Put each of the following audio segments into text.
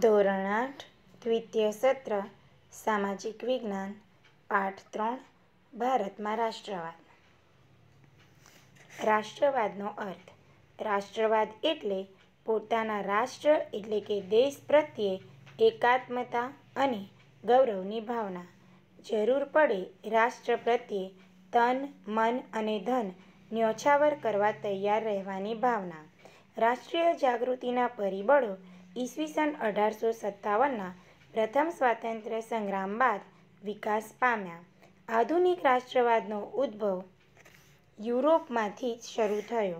ધોરણ આઠ દ્વિતીય સત્ર સામાજિક વિજ્ઞાન પાઠ ત્રણ ભારતમાં રાષ્ટ્રવાદ રાષ્ટ્રવાદનો અર્થ રાષ્ટ્રવાદ એટલે પોતાના રાષ્ટ્ર એટલે કે દેશ પ્રત્યે એકાત્મતા અને ગૌરવની ભાવના જરૂર પડે રાષ્ટ્ર પ્રત્યે તન મન અને ધન ન્યોછાવર કરવા તૈયાર રહેવાની ભાવના રાષ્ટ્રીય જાગૃતિના પરિબળો ઈસવીસન અઢારસો સત્તાવનના પ્રથમ સ્વાતંત્ર્ય સંગ્રામ બાદ વિકાસ પામ્યા આધુનિક રાષ્ટ્રવાદનો ઉદ્ભવ યુરોપમાંથી જ શરૂ થયો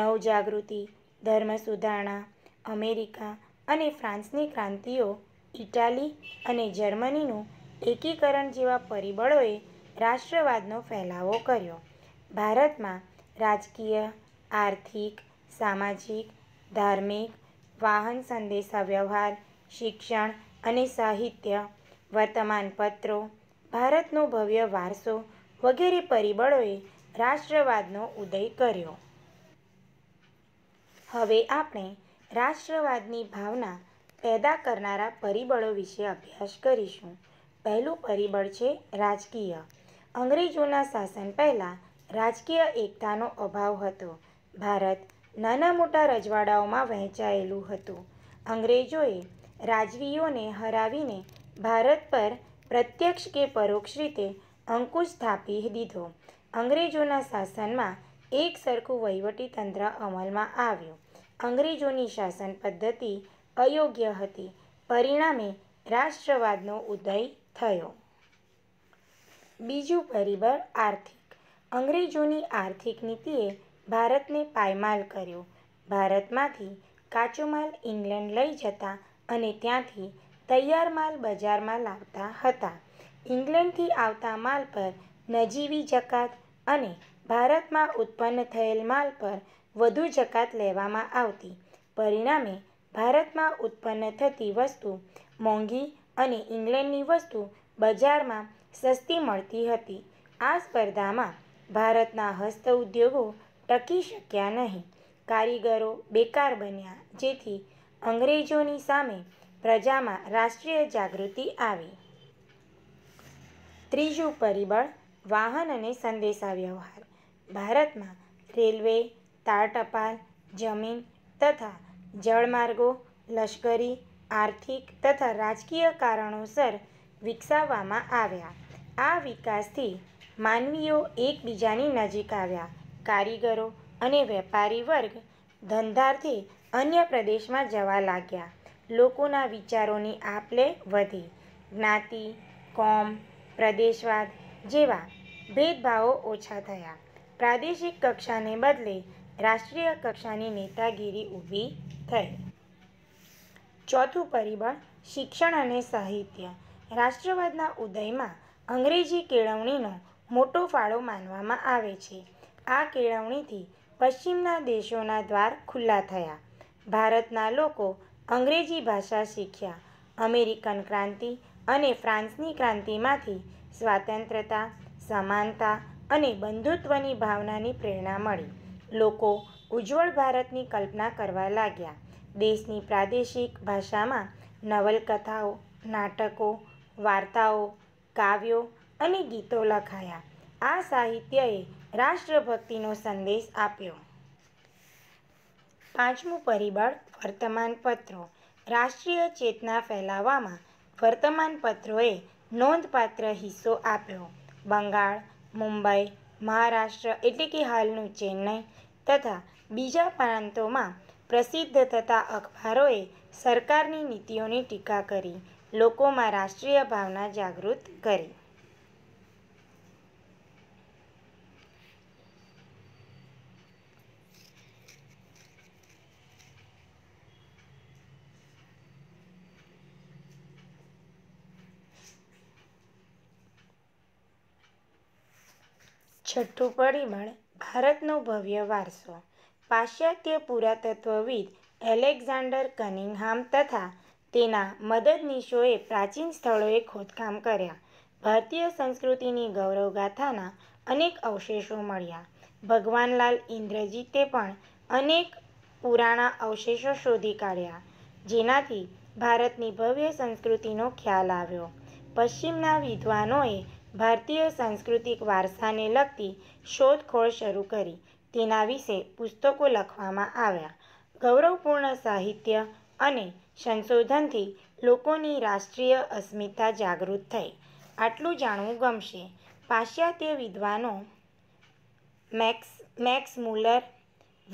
નવજાગૃતિ ધર્મ સુધારણા અમેરિકા અને ફ્રાન્સની ક્રાંતિઓ ઇટાલી અને જર્મનીનું એકીકરણ જેવા પરિબળોએ રાષ્ટ્રવાદનો ફેલાવો કર્યો ભારતમાં રાજકીય આર્થિક સામાજિક ધાર્મિક વાહન સંદેશા વ્યવહાર શિક્ષણ અને સાહિત્ય વર્તમાનપત્રો ભારતનો ભવ્ય વારસો વગેરે પરિબળોએ રાષ્ટ્રવાદનો ઉદય કર્યો હવે આપણે રાષ્ટ્રવાદની ભાવના પેદા કરનારા પરિબળો વિશે અભ્યાસ કરીશું પહેલું પરિબળ છે રાજકીય અંગ્રેજોના શાસન પહેલાં રાજકીય એકતાનો અભાવ હતો ભારત નાના મોટા રજવાડાઓમાં વહેંચાયેલું હતું અંગ્રેજોએ રાજવીઓને હરાવીને ભારત પર પ્રત્યક્ષ કે પરોક્ષ રીતે અંકુશ સ્થાપી દીધો અંગ્રેજોના શાસનમાં એક સરખું વહીવટી તંત્ર અમલમાં આવ્યું અંગ્રેજોની શાસન પદ્ધતિ અયોગ્ય હતી પરિણામે રાષ્ટ્રવાદનો ઉદય થયો બીજું પરિબળ આર્થિક અંગ્રેજોની આર્થિક નીતિએ ભારતને પાયમાલ કર્યો ભારતમાંથી કાચો માલ ઇંગ્લેન્ડ લઈ જતા અને ત્યાંથી તૈયાર માલ બજારમાં લાવતા હતા ઇંગ્લેન્ડથી આવતા માલ પર નજીવી જકાત અને ભારતમાં ઉત્પન્ન થયેલ માલ પર વધુ જકાત લેવામાં આવતી પરિણામે ભારતમાં ઉત્પન્ન થતી વસ્તુ મોંઘી અને ઇંગ્લેન્ડની વસ્તુ બજારમાં સસ્તી મળતી હતી આ સ્પર્ધામાં ભારતના હસ્ત ઉદ્યોગો ટકી શક્યા નહીં કારીગરો બેકાર બન્યા જેથી અંગ્રેજોની સામે પ્રજામાં રાષ્ટ્રીય જાગૃતિ આવી ત્રીજું પરિબળ વાહન અને સંદેશાવ્યવહાર ભારતમાં રેલવે તારટપાલ જમીન તથા જળમાર્ગો લશ્કરી આર્થિક તથા રાજકીય કારણોસર વિકસાવવામાં આવ્યા આ વિકાસથી માનવીઓ એકબીજાની નજીક આવ્યા કારીગરો અને વેપારી વર્ગ ધંધાર્થી અન્ય પ્રદેશમાં જવા લાગ્યા લોકોના વિચારોની આપ લે વધી જ્ઞાતિ કોમ પ્રદેશવાદ જેવા ભેદભાવો ઓછા થયા પ્રાદેશિક કક્ષાને બદલે રાષ્ટ્રીય કક્ષાની નેતાગીરી ઊભી થઈ ચોથું પરિબળ શિક્ષણ અને સાહિત્ય રાષ્ટ્રવાદના ઉદયમાં અંગ્રેજી કેળવણીનો મોટો ફાળો માનવામાં આવે છે આ કેળવણીથી પશ્ચિમના દેશોના દ્વાર ખુલ્લા થયા ભારતના લોકો અંગ્રેજી ભાષા શીખ્યા અમેરિકન ક્રાંતિ અને ફ્રાન્સની ક્રાંતિમાંથી સ્વાતંત્રતા સમાનતા અને બંધુત્વની ભાવનાની પ્રેરણા મળી લોકો ઉજ્જવળ ભારતની કલ્પના કરવા લાગ્યા દેશની પ્રાદેશિક ભાષામાં નવલકથાઓ નાટકો વાર્તાઓ કાવ્યો અને ગીતો લખાયા આ સાહિત્યએ રાષ્ટ્રભક્તિનો સંદેશ આપ્યો પાંચમું પરિબળ વર્તમાનપત્રો રાષ્ટ્રીય ચેતના ફેલાવવામાં વર્તમાનપત્રોએ નોંધપાત્ર હિસ્સો આપ્યો બંગાળ મુંબઈ મહારાષ્ટ્ર એટલે કે હાલનું ચેન્નઈ તથા બીજા પ્રાંતોમાં પ્રસિદ્ધ થતા અખબારોએ સરકારની નીતિઓની ટીકા કરી લોકોમાં રાષ્ટ્રીય ભાવના જાગૃત કરી છઠ્ઠું પરિબળ ભારતનો ભવ્ય વારસો પાશ્ચાત્ય પુરાતત્વવિદ એલેક્ઝાન્ડર કનિંગહામ તથા તેના મદદનીશોએ પ્રાચીન સ્થળોએ ખોદકામ કર્યા ભારતીય સંસ્કૃતિની ગૌરવગાથાના અનેક અવશેષો મળ્યા ભગવાનલાલ ઇન્દ્રજીતે પણ અનેક પુરાણા અવશેષો શોધી કાઢ્યા જેનાથી ભારતની ભવ્ય સંસ્કૃતિનો ખ્યાલ આવ્યો પશ્ચિમના વિદ્વાનોએ ભારતીય સાંસ્કૃતિક વારસાને લગતી શોધખોળ શરૂ કરી તેના વિશે પુસ્તકો લખવામાં આવ્યા ગૌરવપૂર્ણ સાહિત્ય અને સંશોધનથી લોકોની રાષ્ટ્રીય અસ્મિતા જાગૃત થઈ આટલું જાણવું ગમશે પાશ્ચાત્ય વિદ્વાનો Max Max Muller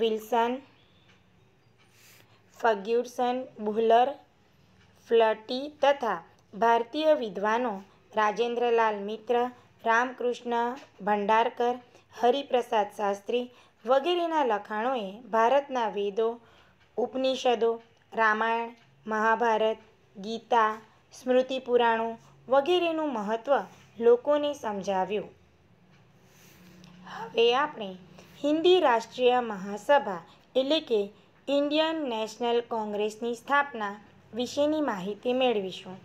Wilson Fergusson Buhler Fleet તથા ભારતીય વિદ્વાનો રાજેન્દ્રલાલ મિત્ર રામકૃષ્ણ ભંડારકર હરિપ્રસાદ શાસ્ત્રી વગેરેના લખાણોએ ભારતના વેદો ઉપનિષદો રામાયણ મહાભારત ગીતા સ્મૃતિ પુરાણો વગેરેનું મહત્ત્વ લોકોને સમજાવ્યું હવે આપણે હિન્દી રાષ્ટ્રીય મહાસભા એટલે કે ઇન્ડિયન નેશનલ કોંગ્રેસની સ્થાપના વિશેની માહિતી મેળવીશું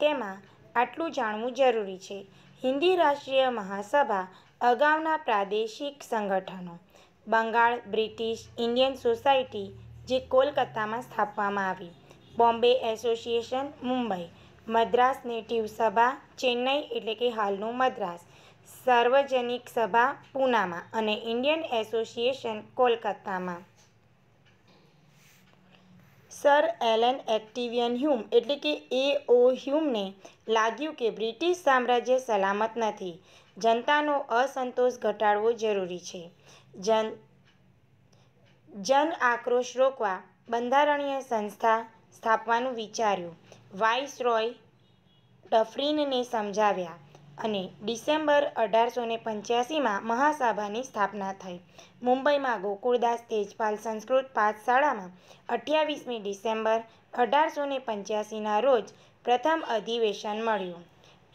તેમાં આટલું જાણવું જરૂરી છે હિન્દી રાષ્ટ્રીય મહાસભા અગાઉના પ્રાદેશિક સંગઠનો બંગાળ બ્રિટિશ ઇન્ડિયન સોસાયટી જે કોલકાતામાં સ્થાપવામાં આવી બોમ્બે એસોસિએશન મુંબઈ મદ્રાસ નેટિવ સભા ચેન્નઈ એટલે કે હાલનું મદ્રાસ સાર્વજનિક સભા પૂનામાં અને ઇન્ડિયન એસોસિએશન કોલકાતામાં સર એલન એક્ટિવિયન હ્યુમ એટલે કે એ ઓ હ્યુમને લાગ્યું કે બ્રિટિશ સામ્રાજ્ય સલામત નથી જનતાનો અસંતોષ ઘટાડવો જરૂરી છે જન જન આક્રોશ રોકવા બંધારણીય સંસ્થા સ્થાપવાનું વિચાર્યું વાઇસરોય ડફરીનને સમજાવ્યા અને ડિસેમ્બર અઢારસો ને પંચ્યાસીમાં મહાસભાની સ્થાપના થઈ મુંબઈમાં ગોકુળદાસ તેજપાલ સંસ્કૃત પાઠશાળામાં અઠ્યાવીસમી ડિસેમ્બર અઢારસો ને પંચ્યાસીના રોજ પ્રથમ અધિવેશન મળ્યું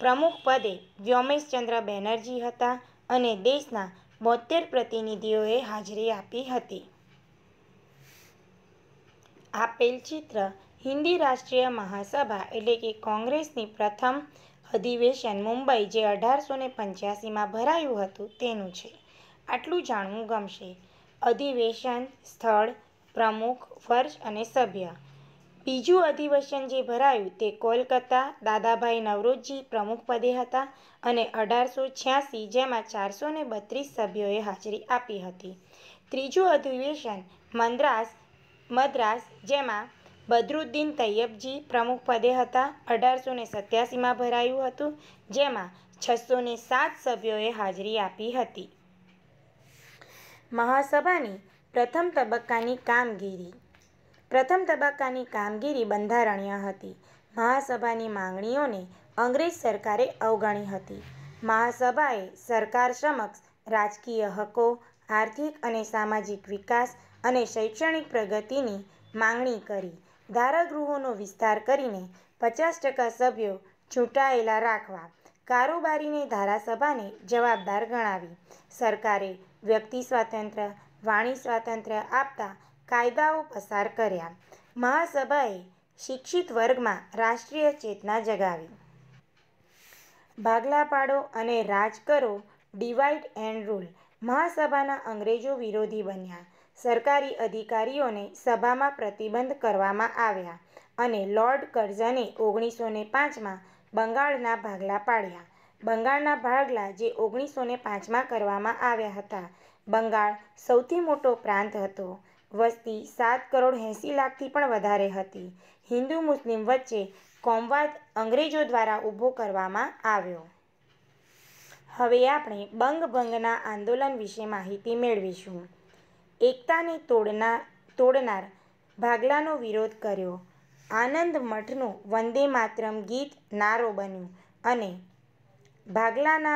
પ્રમુખ પદે વ્યોમેશચંદ્ર બેનર્જી હતા અને દેશના બોતેર પ્રતિનિધિઓએ હાજરી આપી હતી આપેલ ચિત્ર હિન્દી રાષ્ટ્રીય મહાસભા એટલે કે કોંગ્રેસની પ્રથમ અધિવેશન મુંબઈ જે અઢારસો ને પંચ્યાસીમાં ભરાયું હતું તેનું છે આટલું જાણવું ગમશે અધિવેશન સ્થળ પ્રમુખ ફર્જ અને સભ્ય બીજું અધિવેશન જે ભરાયું તે કોલકાતા દાદાભાઈ નવરોજી પદે હતા અને અઢારસો છ્યાસી જેમાં ચારસો ને બત્રીસ સભ્યોએ હાજરી આપી હતી ત્રીજું અધિવેશન મદ્રાસ મદ્રાસ જેમાં બદરુદ્દીન તૈયબજી પ્રમુખ પદે હતા અઢારસો ને સત્યાસીમાં ભરાયું હતું જેમાં છસો ને સાત સભ્યોએ હાજરી આપી હતી મહાસભાની પ્રથમ તબક્કાની કામગીરી પ્રથમ તબક્કાની કામગીરી બંધારણીય હતી મહાસભાની માંગણીઓને અંગ્રેજ સરકારે અવગણી હતી મહાસભાએ સરકાર સમક્ષ રાજકીય હકો આર્થિક અને સામાજિક વિકાસ અને શૈક્ષણિક પ્રગતિની માંગણી કરી ધારાગૃહોનો વિસ્તાર કરીને પચાસ ટકા સભ્યો ચૂંટાયેલા રાખવા કારોબારીને ધારાસભાને જવાબદાર ગણાવી સરકારે વ્યક્તિ સ્વાતંત્ર્ય વાણી સ્વાતંત્ર્ય આપતા કાયદાઓ પસાર કર્યા મહાસભાએ શિક્ષિત વર્ગમાં રાષ્ટ્રીય ચેતના જગાવી ભાગલા પાડો અને રાજ કરો ડિવાઈડ એન્ડ રૂલ મહાસભાના અંગ્રેજો વિરોધી બન્યા સરકારી અધિકારીઓને સભામાં પ્રતિબંધ કરવામાં આવ્યા અને લોર્ડ કર્ઝને ઓગણીસો ને પાંચમાં બંગાળના ભાગલા પાડ્યા બંગાળના ભાગલા જે ઓગણીસો ને પાંચમાં કરવામાં આવ્યા હતા બંગાળ સૌથી મોટો પ્રાંત હતો વસ્તી સાત કરોડ એંસી લાખથી પણ વધારે હતી હિન્દુ મુસ્લિમ વચ્ચે કોમવાદ અંગ્રેજો દ્વારા ઊભો કરવામાં આવ્યો હવે આપણે બંગભંગના આંદોલન વિશે માહિતી મેળવીશું એકતાને તોડના તોડનાર ભાગલાનો વિરોધ કર્યો આનંદ મઠનું વંદે માતરમ ગીત નારો બન્યું અને ભાગલાના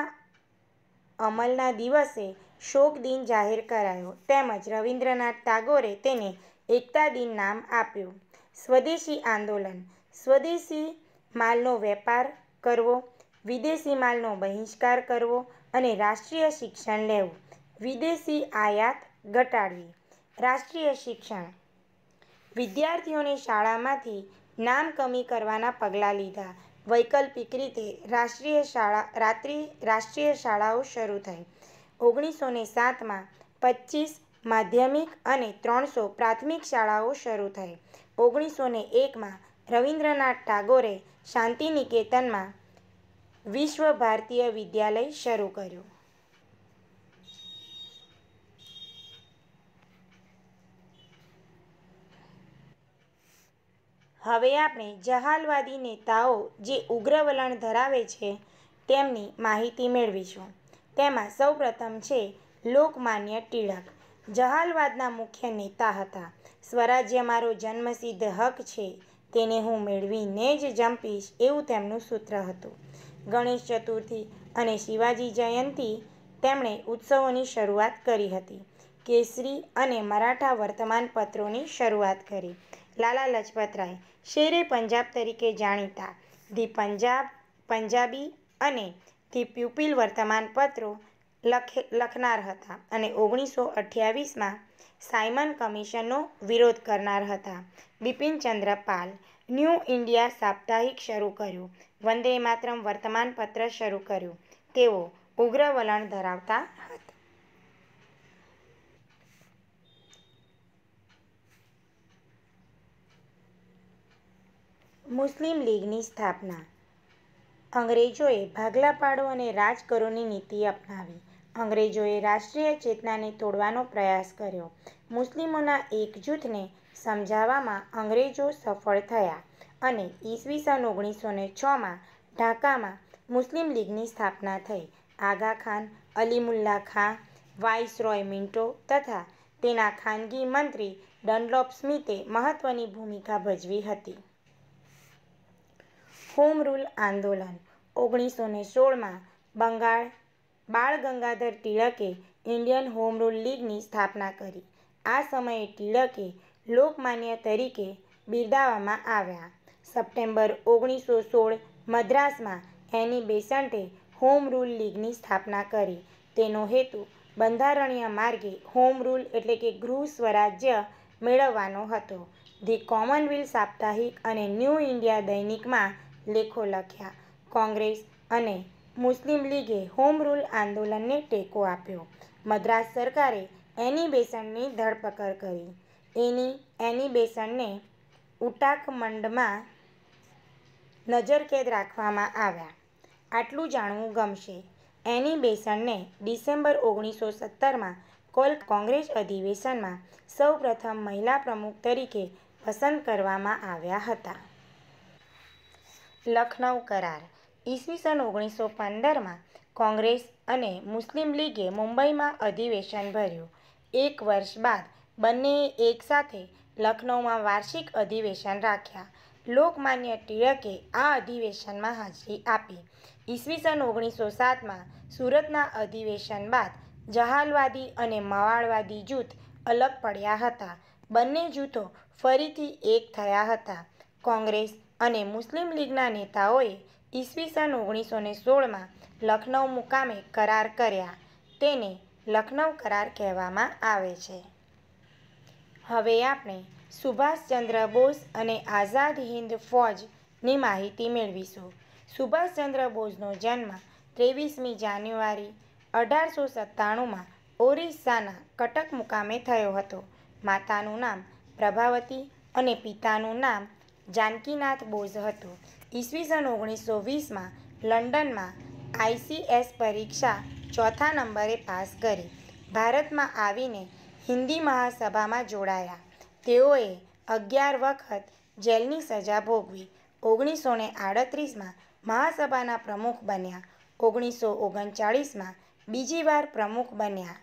અમલના દિવસે શોક દિન જાહેર કરાયો તેમજ રવિન્દ્રનાથ ટાગોરે તેને એકતા દિન નામ આપ્યું સ્વદેશી આંદોલન સ્વદેશી માલનો વેપાર કરવો વિદેશી માલનો બહિષ્કાર કરવો અને રાષ્ટ્રીય શિક્ષણ લેવું વિદેશી આયાત ઘટાડવી રાષ્ટ્રીય શિક્ષણ વિદ્યાર્થીઓની શાળામાંથી નામ કમી કરવાના પગલાં લીધા વૈકલ્પિક રીતે રાષ્ટ્રીય શાળા રાત્રિ રાષ્ટ્રીય શાળાઓ શરૂ થઈ ઓગણીસો ને સાતમાં પચીસ માધ્યમિક અને ત્રણસો પ્રાથમિક શાળાઓ શરૂ થઈ ઓગણીસો ને એકમાં રવિન્દ્રનાથ ટાગોરે શાંતિ નિકેતનમાં વિશ્વ ભારતીય વિદ્યાલય શરૂ કર્યું હવે આપણે જહાલવાદી નેતાઓ જે ઉગ્ર વલણ ધરાવે છે તેમની માહિતી મેળવીશું તેમાં સૌપ્રથમ છે લોકમાન્ય ટિળક જહાલવાદના મુખ્ય નેતા હતા સ્વરાજ્ય મારો જન્મસિદ્ધ હક છે તેને હું મેળવીને જ જંપીશ એવું તેમનું સૂત્ર હતું ગણેશ ચતુર્થી અને શિવાજી જયંતી તેમણે ઉત્સવોની શરૂઆત કરી હતી કેસરી અને મરાઠા વર્તમાનપત્રોની શરૂઆત કરી લાલા લજપતરાય શેરે પંજાબ તરીકે જાણીતા ધી પંજાબ પંજાબી અને ધી પ્યુપિલ વર્તમાન પત્રો લખનાર હતા અને ઓગણીસો અઠ્યાવીસમાં સાયમન કમિશનનો વિરોધ કરનાર હતા બિપિનચંદ્ર પાલ ન્યૂ ઇન્ડિયા સાપ્તાહિક શરૂ કર્યું વંદે માતરમ વર્તમાનપત્ર શરૂ કર્યું તેઓ ઉગ્ર વલણ ધરાવતા હતા મુસ્લિમ લીગની સ્થાપના અંગ્રેજોએ ભાગલા પાડો અને રાજ કરોની નીતિ અપનાવી અંગ્રેજોએ રાષ્ટ્રીય ચેતનાને તોડવાનો પ્રયાસ કર્યો મુસ્લિમોના એકજૂથને સમજાવવામાં અંગ્રેજો સફળ થયા અને ઈસવીસન ઓગણીસો ને છમાં ઢાકામાં મુસ્લિમ લીગની સ્થાપના થઈ આગા ખાન અલીમુલ્લા ખાં વાઇસરોય મિન્ટો તથા તેના ખાનગી મંત્રી ડનલોપ સ્મિથે મહત્ત્વની ભૂમિકા ભજવી હતી હોમ રૂલ આંદોલન ઓગણીસો ને સોળમાં બંગાળ બાળ ગંગાધર તિલકે ઇન્ડિયન હોમ રૂલ લીગની સ્થાપના કરી આ સમયે તિલકે લોકમાન્ય તરીકે બિરદાવવામાં આવ્યા સપ્ટેમ્બર ઓગણીસો સોળ મદ્રાસમાં એની બેસન્ટે હોમ રૂલ લીગની સ્થાપના કરી તેનો હેતુ બંધારણીય માર્ગે હોમ રૂલ એટલે કે ગૃહ સ્વરાજ્ય મેળવવાનો હતો ધી કોમનવેલ્થ સાપ્તાહિક અને ન્યૂ ઇન્ડિયા દૈનિકમાં લેખો લખ્યા કોંગ્રેસ અને મુસ્લિમ લીગે હોમ રૂલ આંદોલનને ટેકો આપ્યો મદ્રાસ સરકારે એની બેસનની ધરપકડ કરી એની એની બેસનને ઉટાકમંડમાં નજરકેદ રાખવામાં આવ્યા આટલું જાણવું ગમશે એની બેસનને ડિસેમ્બર ઓગણીસો સત્તરમાં કોલ કોંગ્રેસ અધિવેશનમાં સૌપ્રથમ મહિલા પ્રમુખ તરીકે પસંદ કરવામાં આવ્યા હતા લખનૌ કરાર ઈસવીસન ઓગણીસો પંદરમાં કોંગ્રેસ અને મુસ્લિમ લીગે મુંબઈમાં અધિવેશન ભર્યું એક વર્ષ બાદ બંનેએ એકસાથે લખનૌમાં વાર્ષિક અધિવેશન રાખ્યા લોકમાન્ય ટિળકે આ અધિવેશનમાં હાજરી આપી ઈસવીસન ઓગણીસો સાતમાં સુરતના અધિવેશન બાદ જહાલવાદી અને મવાળવાદી જૂથ અલગ પડ્યા હતા બંને જૂથો ફરીથી એક થયા હતા કોંગ્રેસ અને મુસ્લિમ લીગના નેતાઓએ ઈસવીસન ઓગણીસો ને સોળમાં લખનૌ મુકામે કરાર કર્યા તેને લખનૌ કરાર કહેવામાં આવે છે હવે આપણે સુભાષચંદ્ર બોઝ અને આઝાદ હિન્દ ફોજની માહિતી મેળવીશું સુભાષચંદ્ર બોઝનો જન્મ ત્રેવીસમી જાન્યુઆરી અઢારસો સત્તાણુંમાં ઓરિસ્સાના કટક મુકામે થયો હતો માતાનું નામ પ્રભાવતી અને પિતાનું નામ જાનકીનાથ બોઝ હતો ઈસવીસન ઓગણીસો વીસમાં લંડનમાં આઈસીએસ પરીક્ષા ચોથા નંબરે પાસ કરી ભારતમાં આવીને હિન્દી મહાસભામાં જોડાયા તેઓએ અગિયાર વખત જેલની સજા ભોગવી ઓગણીસો ને આડત્રીસમાં મહાસભાના પ્રમુખ બન્યા ઓગણીસો ઓગણચાળીસમાં બીજી વાર પ્રમુખ બન્યા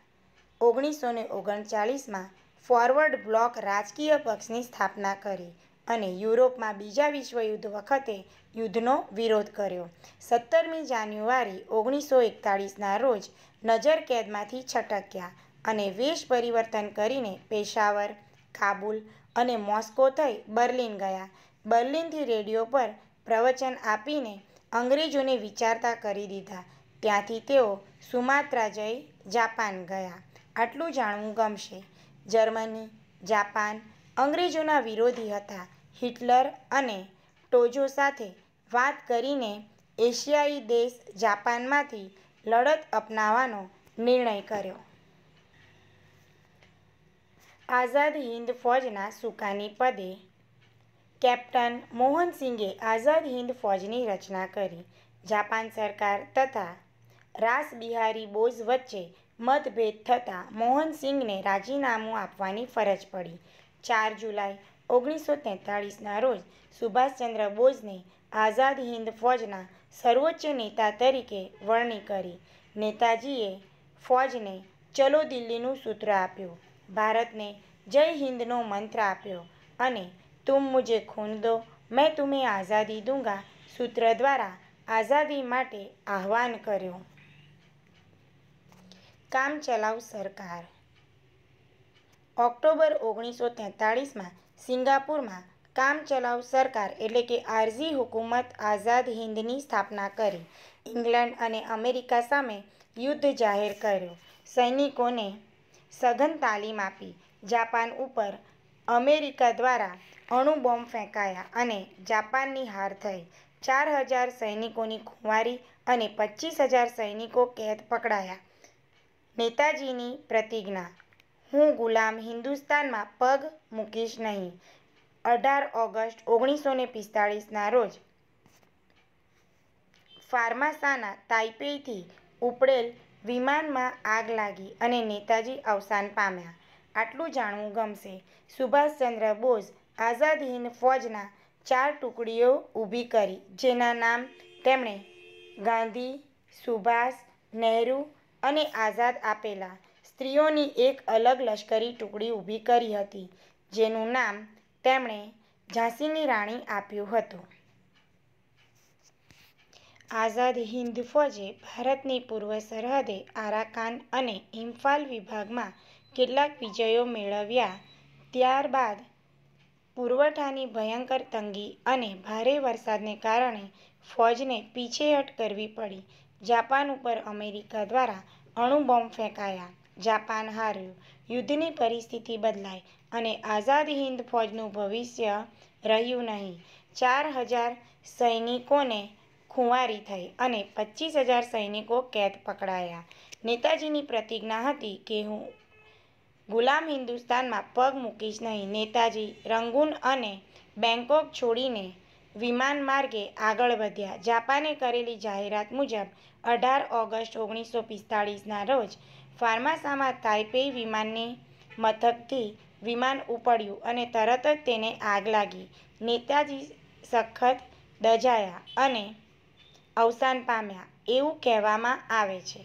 ઓગણીસો ને ઓગણચાળીસમાં ફોરવર્ડ બ્લોક રાજકીય પક્ષની સ્થાપના કરી અને યુરોપમાં બીજા વિશ્વયુદ્ધ વખતે યુદ્ધનો વિરોધ કર્યો સત્તરમી જાન્યુઆરી ઓગણીસો એકતાળીસના રોજ નજર કેદમાંથી છટક્યા અને વેશ પરિવર્તન કરીને પેશાવર કાબુલ અને મોસ્કો થઈ બર્લિન ગયા બર્લિનથી રેડિયો પર પ્રવચન આપીને અંગ્રેજોને વિચારતા કરી દીધા ત્યાંથી તેઓ સુમાત્રા જઈ જાપાન ગયા આટલું જાણવું ગમશે જર્મની જાપાન અંગ્રેજોના વિરોધી હતા હિટલર અને ટોજો સાથે વાત કરીને એશિયાઈ દેશ જાપાનમાંથી લડત અપનાવવાનો નિર્ણય કર્યો આઝાદ હિન્દ ફોજના સુકાની પદે કેપ્ટન મોહનસિંઘે આઝાદ હિન્દ ફોજની રચના કરી જાપાન સરકાર તથા રાસબિહારી બોઝ વચ્ચે મતભેદ થતાં મોહનસિંગને રાજીનામું આપવાની ફરજ પડી ચાર જુલાઈ ઓગણીસો તેતાળીસના રોજ સુભાષચંદ્ર બોઝને આઝાદ હિન્દ ફોજના સર્વોચ્ચ નેતા તરીકે વરણી કરી નેતાજીએ ફોજને ચલો દિલ્હીનું સૂત્ર આપ્યું ભારતને જય હિન્દનો મંત્ર આપ્યો અને તુમ મુજે ખૂન દો મેં તુમે આઝાદી દૂંગા સૂત્ર દ્વારા આઝાદી માટે આહવાન કર્યું કામ કામચલાઉ સરકાર ઓક્ટોબર ઓગણીસો તેતાળીસમાં સિંગાપુરમાં કામચલાઉ સરકાર એટલે કે આરઝી હુકુમત આઝાદ હિંદની સ્થાપના કરી ઇંગ્લેન્ડ અને અમેરિકા સામે યુદ્ધ જાહેર કર્યો સૈનિકોને સઘન તાલીમ આપી જાપાન ઉપર અમેરિકા દ્વારા અણુબોમ્બ ફેંકાયા અને જાપાનની હાર થઈ ચાર હજાર સૈનિકોની ખુવારી અને પચીસ હજાર સૈનિકો કેદ પકડાયા નેતાજીની પ્રતિજ્ઞા હું ગુલામ હિન્દુસ્તાનમાં પગ મૂકીશ નહીં અઢાર ઓગસ્ટ ઓગણીસો ને પિસ્તાળીસના રોજ ફાર્માસાના તાઇપેઈથી ઉપડેલ વિમાનમાં આગ લાગી અને નેતાજી અવસાન પામ્યા આટલું જાણવું ગમશે સુભાષચંદ્ર બોઝ આઝાદ હિંદ ફોજના ચાર ટુકડીઓ ઊભી કરી જેના નામ તેમણે ગાંધી સુભાષ નહેરુ અને આઝાદ આપેલા સ્ત્રીઓની એક અલગ લશ્કરી ટુકડી ઊભી કરી હતી જેનું નામ તેમણે ઝાંસીની રાણી આપ્યું હતું આઝાદ હિન્દ ફોજે ભારતની પૂર્વ સરહદે આરાકાન અને ઇમ્ફાલ વિભાગમાં કેટલાક વિજયો મેળવ્યા ત્યારબાદ પુરવઠાની ભયંકર તંગી અને ભારે વરસાદને કારણે ફોજને પીછેહટ કરવી પડી જાપાન ઉપર અમેરિકા દ્વારા અણુબોમ્બ ફેંકાયા જાપાન હાર્યું યુદ્ધની પરિસ્થિતિ બદલાઈ અને આઝાદ હિન્દ ફોજનું ભવિષ્ય રહ્યું નહીં ચાર હજાર સૈનિકોને ખુંવારી થઈ અને પચીસ હજાર સૈનિકો કેદ પકડાયા નેતાજીની પ્રતિજ્ઞા હતી કે હું ગુલામ હિન્દુસ્તાનમાં પગ મૂકીશ નહીં નેતાજી રંગૂન અને બેંકોક છોડીને વિમાન માર્ગે આગળ વધ્યા જાપાને કરેલી જાહેરાત મુજબ અઢાર ઓગસ્ટ ઓગણીસો પિસ્તાળીસના રોજ ફાર્માસામાં તાઇપેઈ વિમાનની મથકથી વિમાન ઉપડ્યું અને તરત જ તેને આગ લાગી નેતાજી સખત દજાયા અને અવસાન પામ્યા એવું કહેવામાં આવે છે